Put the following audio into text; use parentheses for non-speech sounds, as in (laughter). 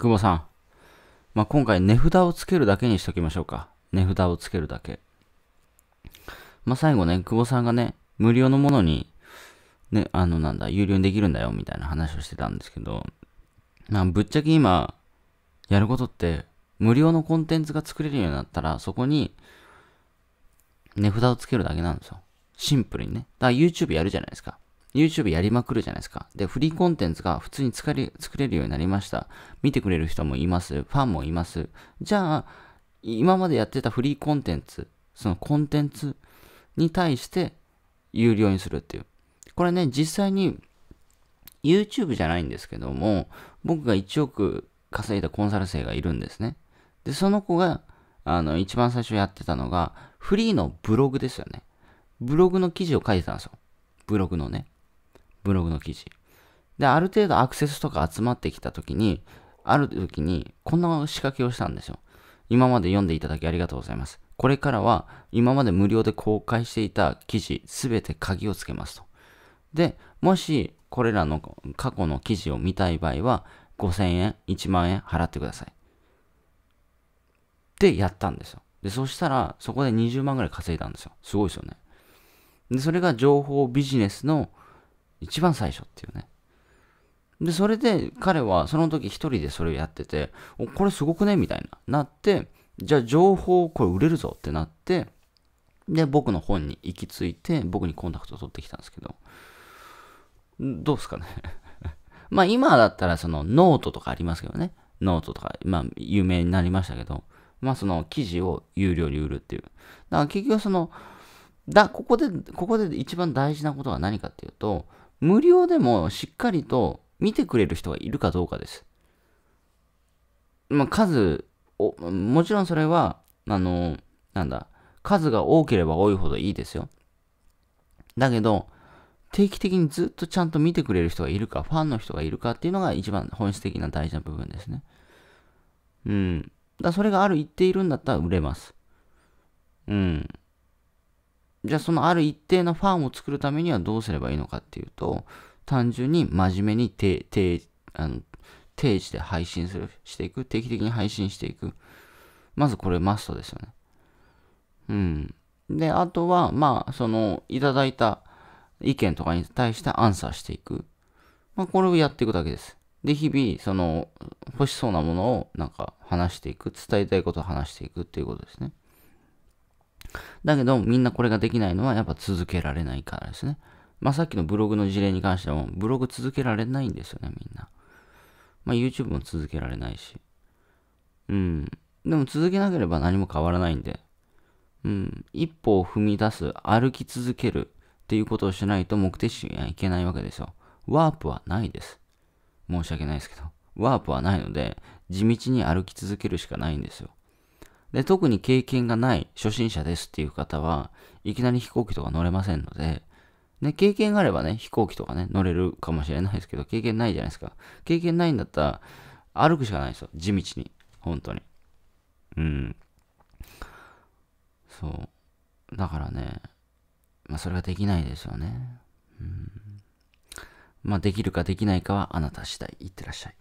久保さん。まあ、今回値札をつけるだけにしときましょうか。値札をつけるだけ。まあ、最後ね、久保さんがね、無料のものに、ね、あの、なんだ、有料にできるんだよ、みたいな話をしてたんですけど、まあ、ぶっちゃけ今、やることって、無料のコンテンツが作れるようになったら、そこに、値札をつけるだけなんですよ。シンプルにね。だから YouTube やるじゃないですか。YouTube やりまくるじゃないですか。で、フリーコンテンツが普通に作れ作れるようになりました。見てくれる人もいます。ファンもいます。じゃあ、今までやってたフリーコンテンツ、そのコンテンツに対して有料にするっていう。これね、実際に YouTube じゃないんですけども、僕が1億稼いだコンサル生がいるんですね。で、その子が、あの、一番最初やってたのが、フリーのブログですよね。ブログの記事を書いてたんですよ。ブログのね。ブログの記事。で、ある程度アクセスとか集まってきた時に、ある時にこんな仕掛けをしたんですよ。今まで読んでいただきありがとうございます。これからは今まで無料で公開していた記事すべて鍵をつけますと。で、もしこれらの過去の記事を見たい場合は5000円、1万円払ってください。ってやったんですよ。で、そしたらそこで20万ぐらい稼いだんですよ。すごいですよね。で、それが情報ビジネスの一番最初っていうね。で、それで彼はその時一人でそれをやってて、これすごくねみたいな、なって、じゃあ情報これ売れるぞってなって、で、僕の本に行き着いて、僕にコンタクトを取ってきたんですけど、どうですかね (laughs) まあ今だったらそのノートとかありますけどね。ノートとか、まあ有名になりましたけど、まあその記事を有料に売るっていう。だから結局その、だ、ここで、ここで一番大事なことは何かっていうと、無料でもしっかりと見てくれる人がいるかどうかです。まあ、数お、もちろんそれは、あの、なんだ、数が多ければ多いほどいいですよ。だけど、定期的にずっとちゃんと見てくれる人がいるか、ファンの人がいるかっていうのが一番本質的な大事な部分ですね。うん。だそれがある言っているんだったら売れます。うん。じゃあそのある一定のファンを作るためにはどうすればいいのかっていうと、単純に真面目に定あの定時で配信するしていく、定期的に配信していく。まずこれマストですよね。うん。で、あとは、まあ、その、いただいた意見とかに対してアンサーしていく。まあ、これをやっていくだけです。で、日々、その、欲しそうなものを、なんか、話していく、伝えたいことを話していくっていうことですね。だけど、みんなこれができないのはやっぱ続けられないからですね。まあさっきのブログの事例に関しても、ブログ続けられないんですよね、みんな。まあ YouTube も続けられないし。うん。でも続けなければ何も変わらないんで。うん。一歩を踏み出す、歩き続けるっていうことをしないと目的地にはいけないわけですよ。ワープはないです。申し訳ないですけど。ワープはないので、地道に歩き続けるしかないんですよ。で、特に経験がない初心者ですっていう方はいきなり飛行機とか乗れませんので、ね、経験があればね、飛行機とかね、乗れるかもしれないですけど、経験ないじゃないですか。経験ないんだったら、歩くしかないですよ。地道に。本当に。うん。そう。だからね、まあ、それができないですよね。うん。まあ、できるかできないかはあなた次第。いってらっしゃい。